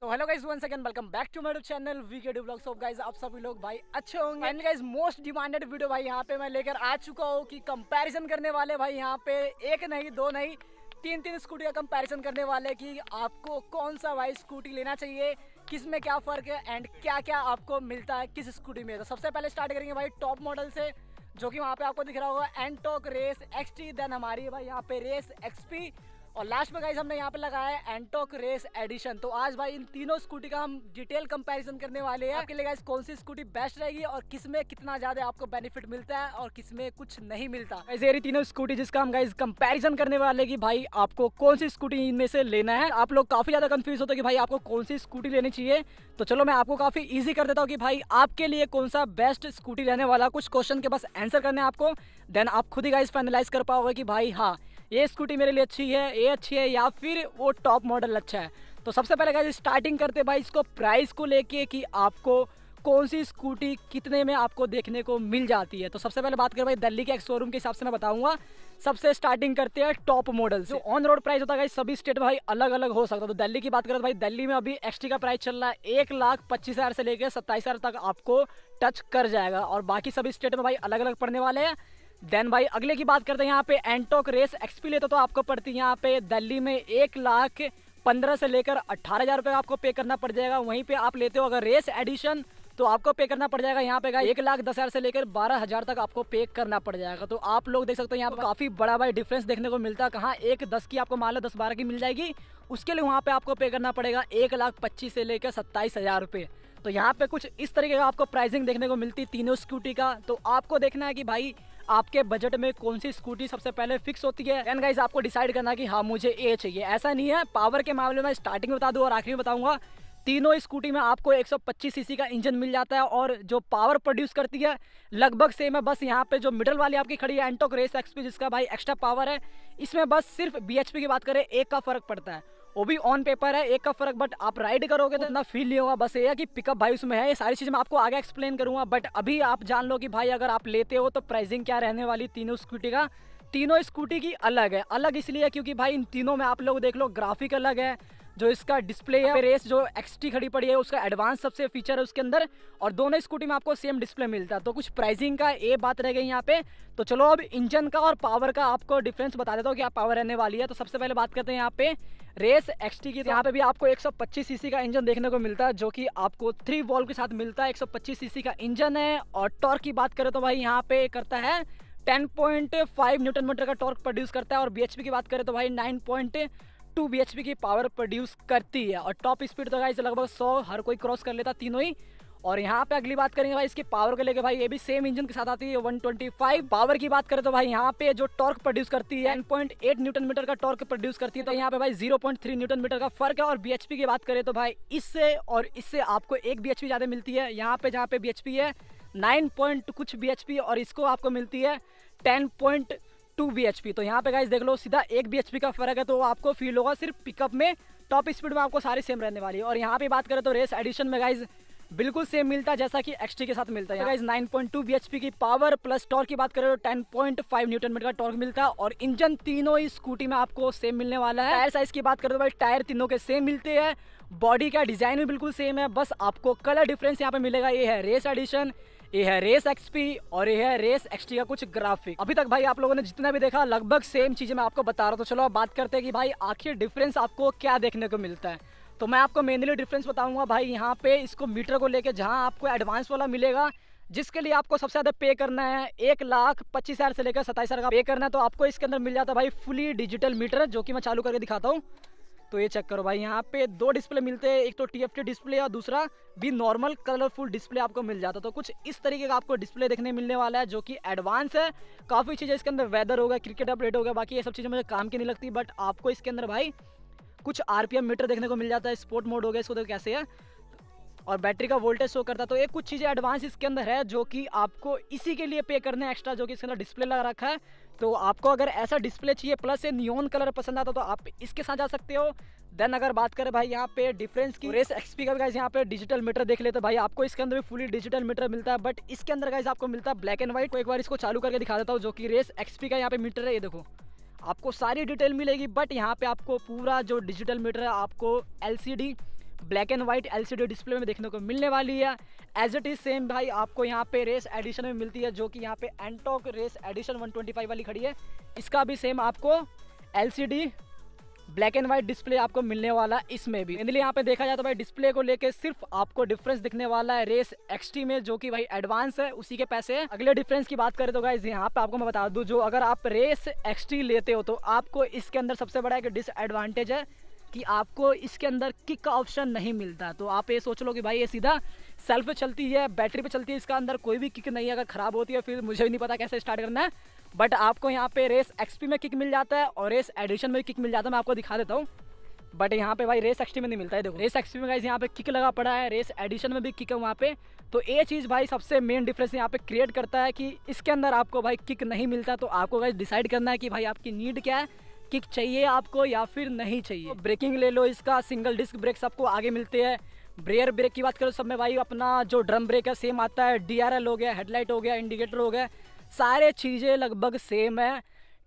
तो hello guys one second welcome back to मेरे channel VK do blog so guys आप सभी लोग भाई अच्छे होंगे and guys most demanded video भाई यहाँ पे मैं लेकर आ चुका हूँ कि कंपैरिजन करने वाले भाई यहाँ पे एक नहीं दो नहीं तीन तीन स्कूटी का कंपैरिजन करने वाले कि आपको कौन सा भाई स्कूटी लेना चाहिए किस में क्या फ़र्क है एंड क्या क्या आपको मिलता है किस स्कूटी में तो सबसे पहले स्टार्ट करेंगे भाई टॉप मॉडल से जो कि वहाँ पे आपको दिख रहा होगा एंटॉक रेस एक्स देन हमारी भाई यहाँ पे रेस एक्सपी और लास्ट में गाइज हमने यहाँ पे लगाया है एंटोक रेस एडिशन तो आज भाई इन तीनों स्कूटी का हम डिटेल कंपैरिजन करने वाले हैं आपके लिए गाइज कौन सी स्कूटी बेस्ट रहेगी और किस में कितना ज्यादा आपको बेनिफिट मिलता है और किस में कुछ नहीं मिलता ऐसे तीनों स्कूटी जिसका हम गाइज कंपेरिजन करने वाले की भाई आपको कौन सी स्कूटी इनमें से लेना है आप लोग काफी ज्यादा कंफ्यूज होते कि भाई आपको कौन सी स्कूटी लेनी चाहिए तो चलो मैं आपको काफी ईजी कर देता हूँ कि भाई आपके लिए कौन सा बेस्ट स्कूटी रहने वाला कुछ क्वेश्चन के बस आंसर करने आपको देन आप खुद ही गाइज फाइनलाइज कर पाओगे कि भाई हाँ ये स्कूटी मेरे लिए अच्छी है ये अच्छी है या फिर वो टॉप मॉडल अच्छा है तो सबसे पहले गाइज स्टार्टिंग करते भाई इसको प्राइस को लेके कि आपको कौन सी स्कूटी कितने में आपको देखने को मिल जाती है तो सबसे पहले बात करें भाई दिल्ली के एक शोरूम के हिसाब से मैं बताऊंगा सबसे स्टार्टिंग करते हैं टॉप मॉडल जो ऑन रोड प्राइस होता है सभी स्टेट में भाई अलग अलग हो सकता है तो दिल्ली की बात करें तो भाई दिल्ली में अभी एक्सटी का प्राइस चल रहा है एक लाख पच्चीस हज़ार से लेकर सत्ताईस हज़ार तक आपको टच कर जाएगा और बाकी सभी स्टेट में भाई अलग अलग पड़ने वाले हैं देन भाई अगले की बात करते हैं यहाँ पे एंटोक रेस एक्सपी लेते तो आपको पड़ती है यहाँ पे दिल्ली में एक लाख पंद्रह से लेकर अट्ठारह हज़ार रुपये आपको पे करना पड़ जाएगा वहीं पे आप लेते हो अगर रेस एडिशन तो आपको पे करना पड़ जाएगा यहाँ पे का एक लाख दस हज़ार से लेकर बारह हज़ार तक आपको पे करना पड़ जाएगा तो आप लोग देख सकते हो यहाँ पे काफ़ी बड़ा भाई डिफरेंस देखने को मिलता है कहाँ एक दस की आपको मान लो दस बारह की मिल जाएगी उसके लिए वहाँ पे आपको पे करना पड़ेगा एक लाख पच्चीस से लेकर सत्ताईस हज़ार रुपये तो यहाँ पे कुछ इस तरीके का आपको प्राइसिंग देखने को मिलती तीनों स्कूटी का तो आपको देखना है कि भाई आपके बजट में कौन सी स्कूटी सबसे पहले फिक्स होती है एंड गाइज आपको डिसाइड करना कि हाँ मुझे ए चाहिए ऐसा नहीं है पावर के मामले में स्टार्टिंग बता दूँ और आखिरी में बताऊँगा तीनों स्कूटी में आपको 125 सीसी का इंजन मिल जाता है और जो पावर प्रोड्यूस करती है लगभग सेम है बस यहाँ पे जो मिडल वाली आपकी खड़ी है एंटोक रेस एक्सपी जिसका भाई एक्स्ट्रा पावर है इसमें बस सिर्फ बी की बात करें एक का फर्क पड़ता है वो भी ऑन पेपर है एक का फर्क बट आप राइड करोगे तो इतना फील नहीं होगा बस ये है कि पिकअप भाई उसमें है ये सारी चीज़ मैं आपको आगे एक्सप्लेन करूँगा बट अभी आप जान लो कि भाई अगर आप लेते हो तो प्राइसिंग क्या रहने वाली तीनों स्कूटी का तीनों स्कूटी की अलग है अलग इसलिए क्योंकि भाई इन तीनों में आप लोग देख लो ग्राफिक अलग है जो इसका डिस्प्ले है हाँ। रेस जो एक्सटी खड़ी पड़ी है उसका एडवांस सबसे फीचर है उसके अंदर और दोनों स्कूटी में आपको सेम डिस्प्ले मिलता है तो कुछ प्राइसिंग का ये बात रह गई यहाँ पे तो चलो अब इंजन का और पावर का आपको डिफरेंस बता देता हूँ क्या पावर रहने वाली है तो सबसे पहले बात करते हैं यहाँ पे रेस एक्सटी की तो यहाँ पे भी आपको 125 सीसी का इंजन देखने को मिलता है जो कि आपको थ्री वॉल्व के साथ मिलता है 125 सीसी का इंजन है और टॉर्क की बात करें तो भाई यहाँ पे करता है 10.5 न्यूटन मीटर का टॉर्क प्रोड्यूस करता है और बीएचपी की बात करें तो भाई टू बी की पावर प्रोड्यूस करती है और टॉप स्पीड तो गाइस लगभग सौ हर कोई क्रॉस कर लेता तीनों ही और यहाँ पे अगली बात करेंगे भाई इसकी पावर को लेके भाई ये भी सेम इंजन के साथ आती है 125 पावर की बात करें तो भाई यहाँ पे जो टॉर्क प्रोड्यूस करती है 10.8 न्यूटन मीटर का टॉर्क प्रोड्यूस करती है तो यहाँ पे भाई 0.3 न्यूटन मीटर का फर्क है और बी की बात करें तो भाई इससे और इससे आपको एक बीएचपी ज़्यादा मिलती है यहाँ पे जहाँ पे बी है नाइन पॉइंट कुछ बी और इसको आपको मिलती है टेन पॉइंट टू बी तो यहाँ पे गाइज देख लो सीधा एक बी का फर्क है तो आपको फील होगा सिर्फ पिकअप में टॉप स्पीड में आपको सारी सेम रहने वाली है और यहाँ पे बात करें तो रेस एडिशन में गाइज बिल्कुल सेम मिलता है जैसा कि एक्सटी के साथ मिलता है गाइज 9.2 bhp की पावर प्लस टॉर्क की बात करें तो 10.5 न्यूटन मीटर का टॉर्क मिलता है और इंजन तीनों ही स्कूटी में आपको सेम मिलने वाला है टायर साइज की बात करें तो भाई टायर तीनों के सेम मिलते हैं बॉडी का डिजाइन भी बिल्कुल सेम है बस आपको कलर डिफरेंस यहाँ पे मिलेगा ये है रेस एडिशन ये है रेस एक्सपी और ये है रेस एक्सटी का कुछ ग्राफिक अभी तक भाई आप लोगों ने जितना भी देखा लगभग सेम चीजें मैं आपको बता रहा हूँ तो चलो बात करते हैं कि भाई आखिर डिफरेंस आपको क्या देखने को मिलता है तो मैं आपको मेनली डिफरेंस बताऊंगा भाई यहाँ पे इसको मीटर को लेकर जहाँ आपको एडवांस वाला मिलेगा जिसके लिए आपको सबसे ज़्यादा पे करना है एक लाख पच्चीस हज़ार से लेकर सत्ताईस हज़ार का पे करना है तो आपको इसके अंदर मिल जाता है भाई फुली डिजिटल मीटर जो कि मैं चालू करके दिखाता हूँ तो ये चेक करो भाई यहाँ पे दो डिस्प्ले मिलते हैं एक तो टी एफ टी डिस्प्ले और दूसरा भी नॉर्मल कलरफुल डिस्प्ले आपको मिल जाता तो कुछ इस तरीके का आपको डिस्प्ले देखने मिलने वाला है जो कि एडवांस है काफ़ी चीज़ें इसके अंदर वेदर होगा क्रिकेट अपडेट होगा बाकी ये सब चीज़ें मुझे काम की नहीं लगती बट आपको इसके अंदर भाई कुछ आरपीएम मीटर देखने को मिल जाता है स्पोर्ट मोड हो गया इसको तो कैसे है और बैटरी का वोल्टेज शो करता है तो ये कुछ चीज़ें एडवांस इसके अंदर है जो कि आपको इसी के लिए पे करने एक्स्ट्रा जो कि इसके अंदर डिस्प्ले लगा रखा है तो आपको अगर ऐसा डिस्प्ले चाहिए प्लस ये नियोन कलर पसंद आता तो आप इसके साथ जा सकते हो देन अगर बात करें भाई यहाँ पे डिफरेंस की रेस तो एक्सपी का गाइज यहाँ पे डिजिटल मीटर देख लेते भाई आपको इसके अंदर भी फुली डिजिटल मीटर मिलता है बट इसके अंदर गाइज आपको मिलता है ब्लैक एंड व्हाइट तो एक बार इसको चालू करके दिखा देता हूँ जो कि रेस एक्सपी का यहाँ पे मीटर है ये देखो आपको सारी डिटेल मिलेगी बट यहाँ पे आपको पूरा जो डिजिटल मीटर है आपको LCD black and white LCD display में देखने को मिलने वाली है एज इट इज़ सेम भाई आपको यहाँ पे रेस एडिशन में मिलती है जो कि यहाँ पे एंटॉक रेस एडिशन 125 वाली खड़ी है इसका भी सेम आपको L black and white display आपको मिलने वाला इसमें भी इसलिए यहाँ पे देखा जाए तो भाई डिस्प्ले को लेके सिर्फ आपको डिफरेंस दिखने वाला है रेस एक्सटी में जो कि भाई एडवांस है उसी के पैसे अगले डिफरेंस की बात करें तो गाइज यहाँ पे आपको मैं बता दू जो अगर आप रेस एक्सटी लेते हो तो आपको इसके अंदर सबसे बड़ा एक डिसएडवांटेज है कि आपको इसके अंदर किक का ऑप्शन नहीं मिलता तो आप ये सोच लो कि भाई ये सीधा सेल्फ पे चलती है बैटरी पे चलती है इसका अंदर कोई भी किक नहीं है अगर ख़राब होती है फिर मुझे भी नहीं पता कैसे स्टार्ट करना है बट आपको यहाँ पे रेस एक्सपी में किक मिल जाता है और रेस एडिशन में किक मिल जाता है मैं आपको दिखा देता हूँ बट यहाँ पे भाई रेस एक्सपी में नहीं मिलता है देखो रेस एक्सपी में गाइज यहाँ पे किक लगा पड़ा है रेस एडिशन में भी किक है वहाँ पे तो ये चीज़ भाई सबसे मेन डिफरेंस यहाँ पे क्रिएट करता है कि इसके अंदर आपको भाई किक नहीं मिलता तो आपको गाइज डिसाइड करना है कि भाई आपकी नीड क्या है किक चाहिए आपको या फिर नहीं चाहिए ब्रेकिंग ले लो इसका सिंगल डिस्क ब्रेक्स आपको आगे मिलते हैं ब्रेयर ब्रेक की बात करो सब में भाई अपना जो ड्रम ब्रेक है सेम आता है डी हो गया हेडलाइट हो गया इंडिकेटर हो गया सारे चीज़ें लगभग सेम है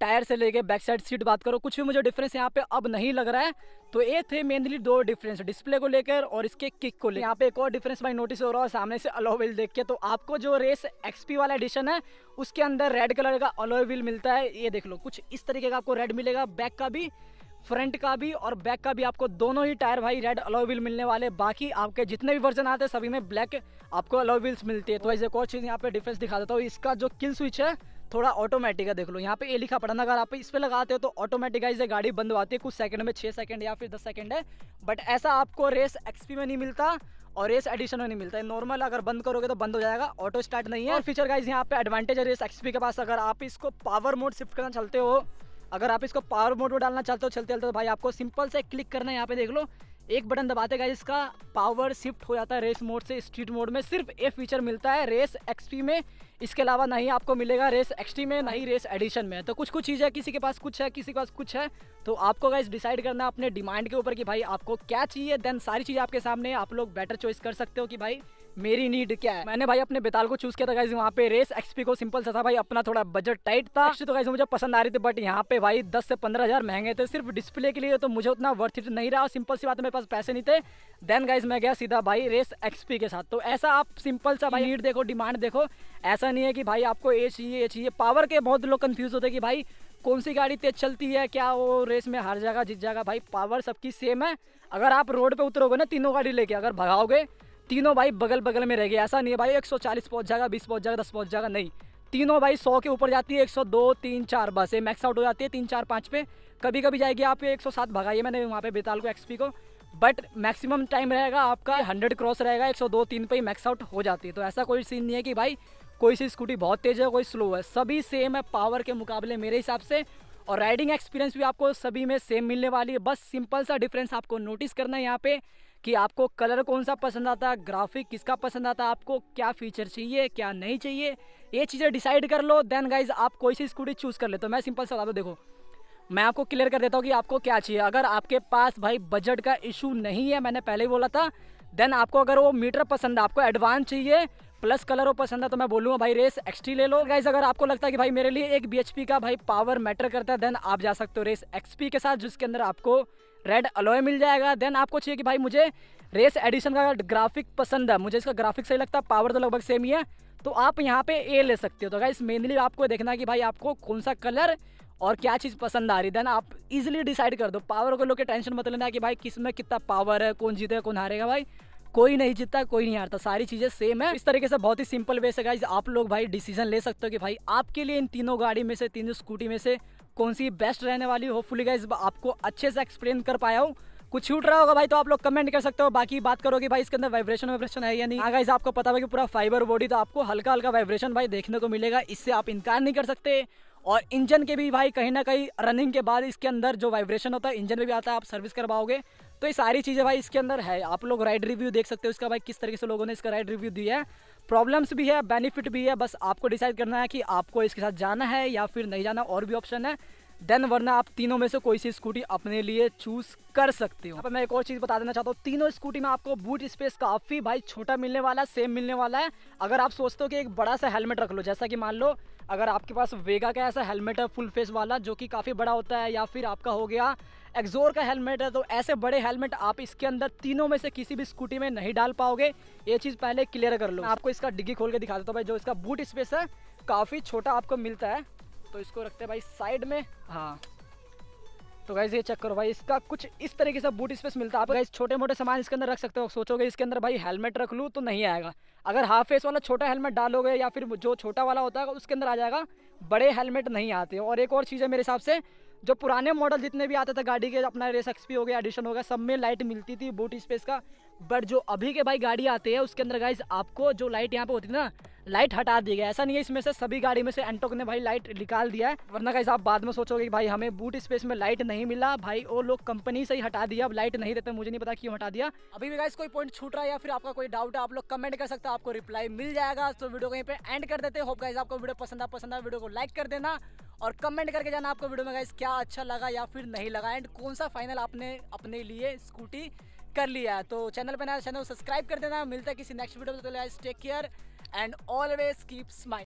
टायर से लेके बैक साइड सीट बात करो कुछ भी मुझे डिफरेंस यहाँ पे अब नहीं लग रहा है तो ये थे मेनली दो डिफरेंस डिस्प्ले को लेकर और इसके किक को लेकर यहाँ पे एक और डिफरेंस भाई नोटिस हो रहा है सामने से व्हील देख के तो आपको जो रेस एक्सपी वाला एडिशन है उसके अंदर रेड कलर का अलो व्हील मिलता है ये देख लो कुछ इस तरीके का आपको रेड मिलेगा बैक का भी फ्रंट का भी और बैक का भी आपको दोनों ही टायर भाई रेड व्हील मिलने वाले बाकी आपके जितने भी वर्जन आते हैं सभी में ब्लैक आपको अलो व्हील्स मिलती है तो ऐसे एक और चीज़ यहाँ पे डिफरेंस दिखा देता हूँ इसका जो किल स्विच है थोड़ा ऑटोमेटिक है देख लो यहाँ पे ये लिखा पड़ा ना अगर आप इस पर लगाते हो तो ऑटोमेटिकाइज इसे गाड़ी बंद आती है कुछ सेकंड में छः सेकंड या फिर दस सेकंड है बट ऐसा आपको रेस एक्सपी में नहीं मिलता और रेस एडिशन में नहीं मिलता है नॉर्मल अगर बंद करोगे तो बंद हो जाएगा ऑटो स्टार्ट नहीं है और फीचर गाइज यहाँ पे एडवांटेज है रेस एक्सपी के पास अगर आप इसको पावर मोड शिफ्ट करना चलते हो अगर आप इसको पावर मोड में डालना चाहते हो चलते चलते तो भाई आपको सिंपल से क्लिक करना है यहाँ पे देख लो एक बटन दबाते गाइज इसका पावर शिफ्ट हो जाता है रेस मोड से स्ट्रीट मोड में सिर्फ ये फीचर मिलता है रेस एक्सपी में इसके अलावा नहीं आपको मिलेगा रेस एक्सट्री में नहीं रेस एडिशन में तो कुछ कुछ चीज़ है किसी के पास कुछ है किसी के पास कुछ है तो आपको अगर डिसाइड करना है अपने डिमांड के ऊपर कि भाई आपको क्या चाहिए देन सारी चीज़ें आपके सामने आप लोग बेटर चॉइस कर सकते हो कि भाई मेरी नीड क्या है मैंने भाई अपने बेताल को चूज किया था गाइज वहाँ पे रेस एक्सपी को सिंपल सा था भाई अपना थोड़ा बजट टाइट था तो गाइज मुझे पसंद आ रही थी बट यहाँ पे भाई दस से पंद्रह हजार महंगे थे सिर्फ डिस्प्ले के लिए तो मुझे उतना वर्थ इट नहीं रहा सिंपल सी बात मेरे पास पैसे नहीं थे देन गाइज मैं गया सीधा भाई रेस एक्सपी के साथ तो ऐसा आप सिंपल सा भाई नीड देखो डिमांड देखो ऐसा ऐसा नहीं है कि भाई आपको ये चाहिए ये चाहिए पावर के बहुत लोग कन्फ्यूज़ होते हैं कि भाई कौन सी गाड़ी तेज चलती है क्या वो रेस में हार जाएगा जीत जाएगा भाई पावर सबकी सेम है अगर आप रोड पे उतरोगे ना तीनों गाड़ी लेके अगर भगाओगे तीनों भाई बगल बगल में रह गए ऐसा नहीं है भाई 140 पहुंच जाएगा 20 पहुंच जाएगा 10 पहुंच जाएगा नहीं तीनों भाई 100 के ऊपर जाती है 102 तीन चार बस ये मैक्स आउट हो जाती है तीन चार पाँच पे कभी कभी जाएगी आप एक सौ सात भगाइए मैंने वहाँ पे बेताल को एक्सपी को बट मैक्सिमम टाइम रहेगा आपका हंड्रेड क्रॉस रहेगा एक सौ दो तीन पे ही मैक्स आउट हो जाती है तो ऐसा कोई सीन नहीं है कि भाई कोई सी स्कूटी बहुत तेज़ है कोई स्लो है सभी सेम है पावर के मुकाबले मेरे हिसाब से और राइडिंग एक्सपीरियंस भी आपको सभी में सेम मिलने वाली है बस सिंपल सा डिफरेंस आपको नोटिस करना है यहाँ पे कि आपको कलर कौन सा पसंद आता है ग्राफिक किसका पसंद आता है आपको क्या फीचर चाहिए क्या नहीं चाहिए ये चीज़ें डिसाइड कर लो देन गाइज आप कोई सी स्कूटी चूज़ कर ले तो मैं सिंपल सा बता दो देखो मैं आपको क्लियर कर देता हूँ कि आपको क्या चाहिए अगर आपके पास भाई बजट का इशू नहीं है मैंने पहले ही बोला था देन आपको अगर वो मीटर पसंद है आपको एडवांस चाहिए प्लस कलर हो पसंद है तो मैं बोलूँगा भाई रेस एक्सटी ले लो गाइज अगर आपको लगता है कि भाई मेरे लिए एक बी का भाई पावर मैटर करता है देन आप जा सकते हो रेस एक्सपी के साथ जिसके अंदर आपको रेड अलॉय मिल जाएगा देन आपको चाहिए कि भाई मुझे रेस एडिशन का ग्राफिक पसंद है मुझे इसका ग्राफिक सही लगता है पावर तो लगभग सेम ही है तो आप यहाँ पे ए ले सकते हो तो गाइस मेनली आपको देखना कि भाई आपको कौन सा कलर और क्या चीज़ पसंद आ रही देन आप इजीली डिसाइड कर दो पावर को लोग टेंशन मत लेना कि भाई किस में कितना पावर है कौन जीतेगा कौन हारेगा भाई कोई नहीं जीतता कोई नहीं हारता सारी चीजें सेम है इस तरीके से बहुत ही सिंपल वे से गाइज आप लोग भाई डिसीजन ले सकते हो कि भाई आपके लिए इन तीनों गाड़ी में से तीनों स्कूटी में से कौन सी बेस्ट रहने वाली होपफुली गाइज आपको अच्छे से एक्सप्लेन कर पाया हूँ कुछ छूट रहा होगा भाई तो आप लोग कमेंट कर सकते हो बाकी बात करोगे भाई इसके अंदर वाइब्रेशन वाइब्रेशन है या नहीं आगे हाँ, इस आपको पता है कि पूरा फाइबर बॉडी तो आपको हल्का हल्का वाइब्रेशन भाई देखने को मिलेगा इससे आप इनकार नहीं कर सकते और इंजन के भी भाई कहीं ना कहीं रनिंग के बाद इसके अंदर जो वाइब्रेशन होता है इंजन में भी आता है आप सर्विस करवाओगे तो ये सारी चीज़ें भाई इसके अंदर है आप लोग राइड रिव्यू देख सकते हो इसका भाई किस तरीके से लोगों ने इसका राइड रिव्यू दिया है प्रॉब्लम्स भी है बेनिफिट भी है बस आपको डिसाइड करना है कि आपको इसके साथ जाना है या फिर नहीं जाना और भी ऑप्शन है देन वरना आप तीनों में से कोई सी स्कूटी अपने लिए चूज कर सकते हो मैं एक और चीज़ बता देना चाहता हूँ तीनों स्कूटी में आपको बूट स्पेस काफ़ी भाई छोटा मिलने वाला है सेम मिलने वाला है अगर आप सोचते हो कि एक बड़ा सा हेलमेट रख लो जैसा कि मान लो अगर आपके पास वेगा का ऐसा हेलमेट है फुल फेस वाला जो कि काफ़ी बड़ा होता है या फिर आपका हो गया एक्जोर का हेलमेट है तो ऐसे बड़े हेलमेट आप इसके अंदर तीनों में से किसी भी स्कूटी में नहीं डाल पाओगे ये चीज़ पहले क्लियर कर लो आपको इसका डिग्गी खोल के दिखा देता हूँ भाई जो इसका बूट स्पेस है काफ़ी छोटा आपको मिलता है तो इसको रखते हैं भाई साइड में हाँ तो गाइज ये चेक करो भाई इसका कुछ इस तरीके से बूट स्पेस मिलता है आप गाइज छोटे मोटे सामान इसके अंदर रख सकते हो सोचोगे इसके अंदर भाई हेलमेट रख लूँ तो नहीं आएगा अगर हाफ फेस वाला छोटा हेलमेट डालोगे या फिर जो छोटा वाला होता है उसके अंदर आ जाएगा बड़े हेलमेट नहीं आते और एक और चीज़ है मेरे हिसाब से जो पुराने मॉडल जितने भी आते थे गाड़ी के अपना रेस एक्सपी हो गया एडिशन हो गया सब में लाइट मिलती थी बूट स्पेस का बट जो अभी के भाई गाड़ी आती है उसके अंदर गाइज आपको जो लाइट यहाँ पे होती है ना लाइट हटा दी गया ऐसा नहीं है इसमें से सभी गाड़ी में से एंटोक ने भाई लाइट निकाल दिया है वरना का हिसाब बाद में सोचोगे कि भाई हमें बूट स्पेस में लाइट नहीं मिला भाई वो लोग कंपनी से ही हटा दिया अब लाइट नहीं देते मुझे नहीं पता क्यों हटा दिया अभी भी कोई पॉइंट छूट रहा है या फिर आपका कोई डाउट है आप लोग कमेंट कर सकते हो आपको रिप्लाई मिल जाएगा तो वीडियो कहीं पे एंड कर देते होप गाइज आपको वीडियो पसंद आ पसंद आ वीडियो को लाइक कर देना और कमेंट करके जाना आपको वीडियो में गाइस क्या अच्छा लगा या फिर नहीं लगा एंड कौन सा फाइनल आपने अपने लिए स्कूटी कर लिया तो चैनल पर नया चैनल सब्सक्राइब कर देना मिलता है किसी नेक्स्ट वीडियो में तो take care and always keep smiling.